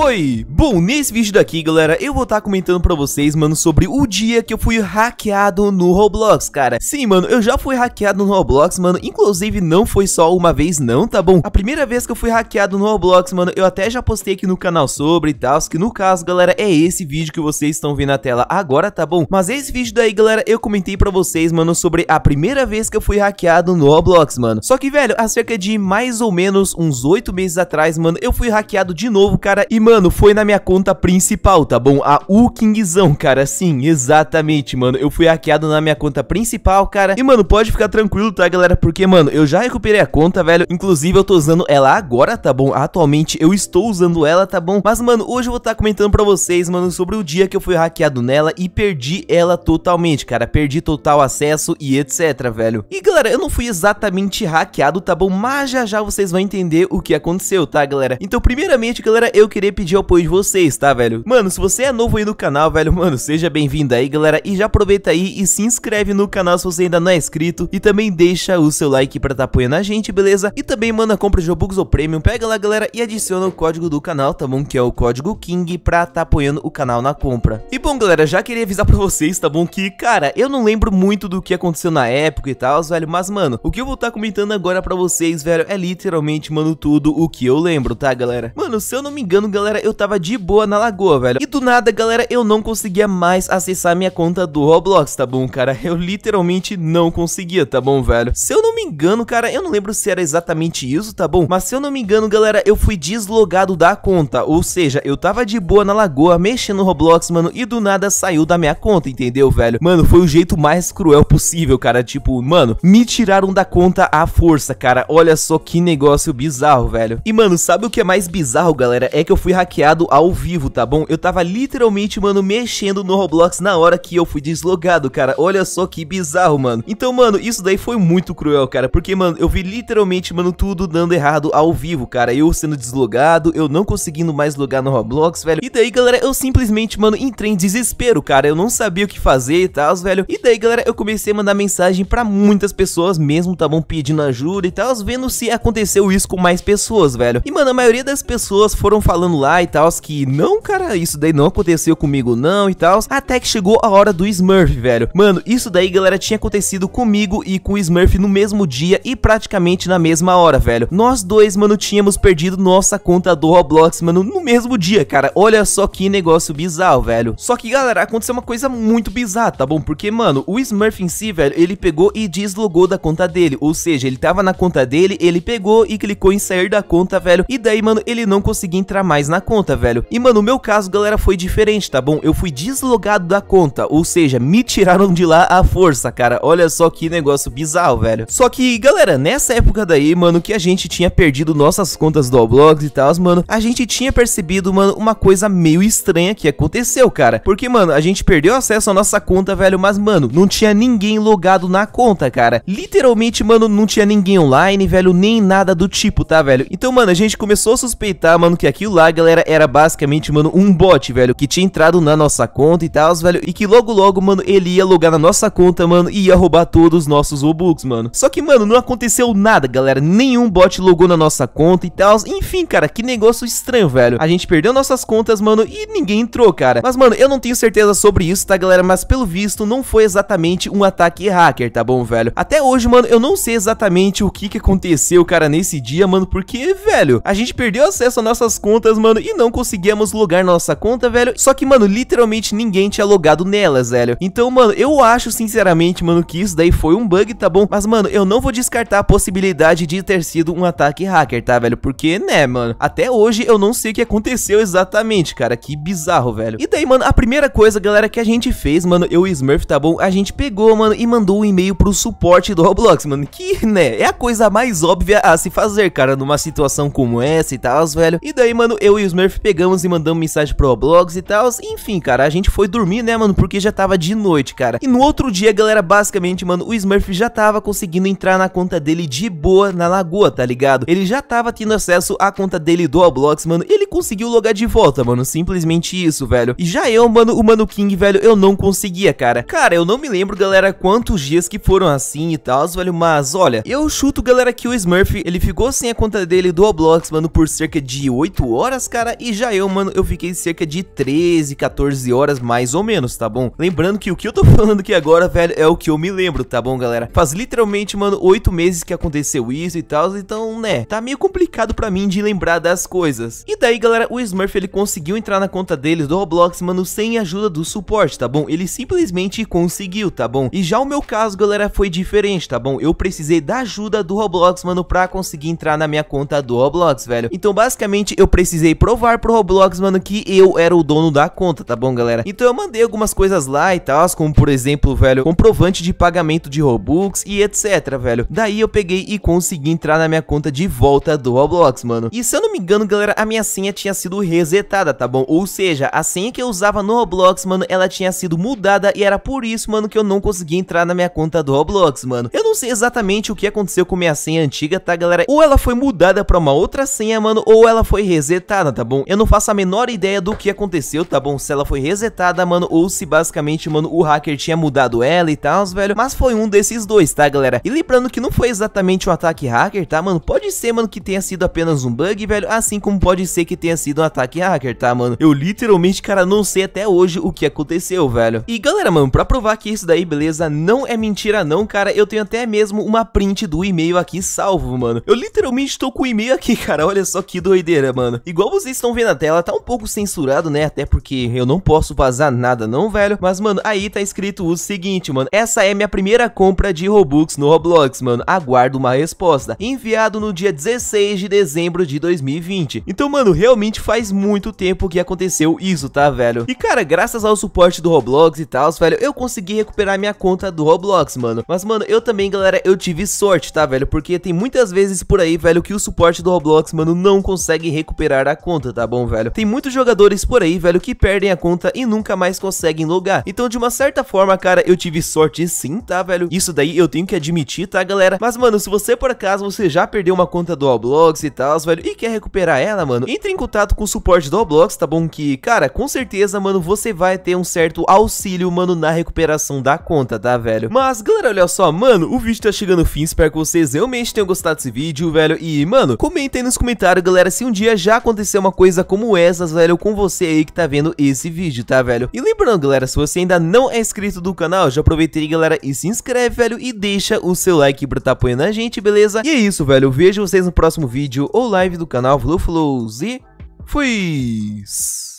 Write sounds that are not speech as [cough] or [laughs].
Oi! Bom, nesse vídeo daqui, galera, eu vou estar tá comentando pra vocês, mano, sobre o dia que eu fui hackeado no Roblox, cara. Sim, mano, eu já fui hackeado no Roblox, mano, inclusive não foi só uma vez não, tá bom? A primeira vez que eu fui hackeado no Roblox, mano, eu até já postei aqui no canal sobre e tal, que no caso, galera, é esse vídeo que vocês estão vendo na tela agora, tá bom? Mas esse vídeo daí, galera, eu comentei pra vocês, mano, sobre a primeira vez que eu fui hackeado no Roblox, mano. Só que, velho, há cerca de mais ou menos uns oito meses atrás, mano, eu fui hackeado de novo, cara, e, mano, foi na minha conta principal, tá bom? A Ukingzão, cara, sim, exatamente, mano. Eu fui hackeado na minha conta principal, cara. E, mano, pode ficar tranquilo, tá, galera? Porque, mano, eu já recuperei a conta, velho. Inclusive, eu tô usando ela agora, tá bom? Atualmente, eu estou usando ela, tá bom? Mas, mano, hoje eu vou estar tá comentando pra vocês, mano, sobre o dia que eu fui hackeado nela e perdi ela totalmente, cara. Perdi total acesso e etc, velho. E, galera, eu não fui exatamente hackeado, tá bom? Mas já já vocês vão entender o que aconteceu, tá, galera? Então, primeiramente, galera, eu queria pedir o apoio de vocês, tá, velho? Mano, se você é novo aí no canal, velho, mano, seja bem-vindo aí, galera. E já aproveita aí e se inscreve no canal se você ainda não é inscrito. E também deixa o seu like pra tá apoiando a gente, beleza? E também, mano, compra o Jobux ou Premium, pega lá, galera, e adiciona o código do canal, tá bom? Que é o código KING pra tá apoiando o canal na compra. E bom, galera, já queria avisar pra vocês, tá bom? Que, cara, eu não lembro muito do que aconteceu na época e tal, velho, mas, mano, o que eu vou estar tá comentando agora pra vocês, velho, é literalmente, mano, tudo o que eu lembro, tá, galera? Mano, se eu não me engano, galera, galera, eu tava de boa na lagoa, velho. E do nada, galera, eu não conseguia mais acessar minha conta do Roblox, tá bom, cara? Eu literalmente não conseguia, tá bom, velho? Se eu não me engano, cara, eu não lembro se era exatamente isso, tá bom? Mas se eu não me engano, galera, eu fui deslogado da conta. Ou seja, eu tava de boa na lagoa, mexendo no Roblox, mano, e do nada saiu da minha conta, entendeu, velho? Mano, foi o jeito mais cruel possível, cara. Tipo, mano, me tiraram da conta à força, cara. Olha só que negócio bizarro, velho. E, mano, sabe o que é mais bizarro, galera? É que eu fui fui hackeado ao vivo, tá bom? Eu tava literalmente, mano, mexendo no Roblox na hora que eu fui deslogado, cara. Olha só que bizarro, mano. Então, mano, isso daí foi muito cruel, cara. Porque, mano, eu vi literalmente, mano, tudo dando errado ao vivo, cara. Eu sendo deslogado, eu não conseguindo mais logar no Roblox, velho. E daí, galera, eu simplesmente, mano, entrei em desespero, cara. Eu não sabia o que fazer e tal, velho. E daí, galera, eu comecei a mandar mensagem pra muitas pessoas mesmo, tá bom? Pedindo ajuda e tal, vendo se aconteceu isso com mais pessoas, velho. E, mano, a maioria das pessoas foram falando lá e tal, que não, cara, isso daí não aconteceu comigo não e tal, até que chegou a hora do Smurf, velho. Mano, isso daí, galera, tinha acontecido comigo e com o Smurf no mesmo dia e praticamente na mesma hora, velho. Nós dois, mano, tínhamos perdido nossa conta do Roblox, mano, no mesmo dia, cara. Olha só que negócio bizarro, velho. Só que, galera, aconteceu uma coisa muito bizarra, tá bom? Porque, mano, o Smurf em si, velho, ele pegou e deslogou da conta dele, ou seja, ele tava na conta dele, ele pegou e clicou em sair da conta, velho, e daí, mano, ele não conseguia entrar mais reais na conta, velho. E, mano, o meu caso, galera, foi diferente, tá bom? Eu fui deslogado da conta, ou seja, me tiraram de lá à força, cara. Olha só que negócio bizarro, velho. Só que, galera, nessa época daí, mano, que a gente tinha perdido nossas contas do Oblogs e tal, mano, a gente tinha percebido, mano, uma coisa meio estranha que aconteceu, cara. Porque, mano, a gente perdeu acesso à nossa conta, velho, mas, mano, não tinha ninguém logado na conta, cara. Literalmente, mano, não tinha ninguém online, velho, nem nada do tipo, tá, velho? Então, mano, a gente começou a suspeitar, mano, que aquilo lá, galera, era basicamente, mano, um bot, velho, que tinha entrado na nossa conta e tal, velho, e que logo logo, mano, ele ia logar na nossa conta, mano, e ia roubar todos os nossos Robux, mano. Só que, mano, não aconteceu nada, galera, nenhum bot logou na nossa conta e tal, enfim, cara, que negócio estranho, velho. A gente perdeu nossas contas, mano, e ninguém entrou, cara. Mas, mano, eu não tenho certeza sobre isso, tá, galera, mas pelo visto não foi exatamente um ataque hacker, tá bom, velho? Até hoje, mano, eu não sei exatamente o que que aconteceu, cara, nesse dia, mano, porque, velho, a gente perdeu acesso às nossas contas, mano, mano, e não conseguíamos logar nossa conta, velho. Só que, mano, literalmente ninguém tinha logado nelas, velho. Então, mano, eu acho sinceramente, mano, que isso daí foi um bug, tá bom? Mas, mano, eu não vou descartar a possibilidade de ter sido um ataque hacker, tá, velho? Porque, né, mano, até hoje eu não sei o que aconteceu exatamente, cara. Que bizarro, velho. E daí, mano, a primeira coisa, galera, que a gente fez, mano, eu e Smurf, tá bom? A gente pegou, mano, e mandou um e-mail pro suporte do Roblox, mano. Que, né, é a coisa mais óbvia a se fazer, cara, numa situação como essa e tal, velho. E daí, mano, eu e os Murphy pegamos e mandamos mensagem pro blogs e tal. Enfim, cara, a gente foi dormir, né, mano? Porque já tava de noite, cara. E no outro dia, galera, basicamente, mano, o Smurf já tava conseguindo entrar na conta dele de boa na lagoa, tá ligado? Ele já tava tendo acesso à conta dele do Oblox, mano. Ele conseguiu logar de volta, mano. Simplesmente isso, velho. E já eu, mano, o Mano King, velho, eu não conseguia, cara. Cara, eu não me lembro, galera, quantos dias que foram assim e tal, velho. Mas, olha, eu chuto, galera, que o Smurf, ele ficou sem a conta dele do Oblox, mano, por cerca de 8 horas, cara, e já eu, mano, eu fiquei cerca de 13, 14 horas mais ou menos, tá bom? Lembrando que o que eu tô [laughs] falando aqui agora, velho, é o que eu me lembro, tá bom, galera? Faz literalmente, mano, 8 meses que aconteceu isso e tal, então, né, tá meio complicado pra mim de lembrar das coisas. E daí, galera, o Smurf, ele conseguiu entrar na conta dele do Roblox, mano, sem ajuda do suporte, tá bom? Ele simplesmente conseguiu, tá bom? E já o meu caso, galera, foi diferente, tá bom? Eu precisei da ajuda do Roblox, mano, pra conseguir entrar na minha conta do Roblox, velho. Então, basicamente, eu precisei provar pro Roblox, mano, que eu era o dono da conta, tá bom, galera? Então eu mandei algumas coisas lá e tal, como por exemplo, velho, comprovante de pagamento de Robux e etc, velho. Daí eu peguei e consegui entrar na minha conta de volta do Roblox, mano. E se eu não me engano, galera, a minha senha tinha sido resetada, tá bom? Ou seja, a senha que eu usava no Roblox, mano, ela tinha sido mudada e era por isso, mano, que eu não consegui entrar na minha conta do Roblox, mano. Eu não sei exatamente o que aconteceu com minha senha antiga, tá, galera? Ou ela foi mudada pra uma outra senha, mano, ou ela foi resetada resetada, tá bom? Eu não faço a menor ideia do que aconteceu, tá bom? Se ela foi resetada, mano, ou se basicamente, mano, o hacker tinha mudado ela e tal, velho. Mas foi um desses dois, tá, galera? E lembrando que não foi exatamente um ataque hacker, tá, mano? Pode ser, mano, que tenha sido apenas um bug, velho, assim como pode ser que tenha sido um ataque hacker, tá, mano? Eu literalmente, cara, não sei até hoje o que aconteceu, velho. E galera, mano, pra provar que isso daí, beleza, não é mentira não, cara, eu tenho até mesmo uma print do e-mail aqui salvo, mano. Eu literalmente tô com o e-mail aqui, [laughs] cara, olha só que doideira, mano. Igual como vocês estão vendo na tela, tá um pouco censurado, né? Até porque eu não posso vazar nada não, velho. Mas, mano, aí tá escrito o seguinte, mano. Essa é minha primeira compra de Robux no Roblox, mano. Aguardo uma resposta. Enviado no dia 16 de dezembro de 2020. Então, mano, realmente faz muito tempo que aconteceu isso, tá, velho? E, cara, graças ao suporte do Roblox e tal, velho, eu consegui recuperar minha conta do Roblox, mano. Mas, mano, eu também, galera, eu tive sorte, tá, velho? Porque tem muitas vezes por aí, velho, que o suporte do Roblox, mano, não consegue recuperar a conta, tá bom, velho? Tem muitos jogadores por aí, velho, que perdem a conta e nunca mais conseguem logar. Então, de uma certa forma, cara, eu tive sorte sim, tá, velho? Isso daí eu tenho que admitir, tá, galera? Mas, mano, se você, por acaso, você já perdeu uma conta do Oblox e tal, velho, e quer recuperar ela, mano, entre em contato com o suporte do Oblox, tá bom? Que, cara, com certeza, mano, você vai ter um certo auxílio, mano, na recuperação da conta, tá, velho? Mas, galera, olha só, mano, o vídeo tá chegando no fim, espero que vocês realmente tenham gostado desse vídeo, velho, e, mano, comentem nos comentários, galera, se um dia já aconteceu acontecer uma coisa como essas, velho, com você aí que tá vendo esse vídeo, tá, velho? E lembrando, galera, se você ainda não é inscrito do canal, já aproveita aí, galera, e se inscreve, velho, e deixa o seu like pra tá apoiando a gente, beleza? E é isso, velho, vejo vocês no próximo vídeo ou live do canal, Flow Flows e fui!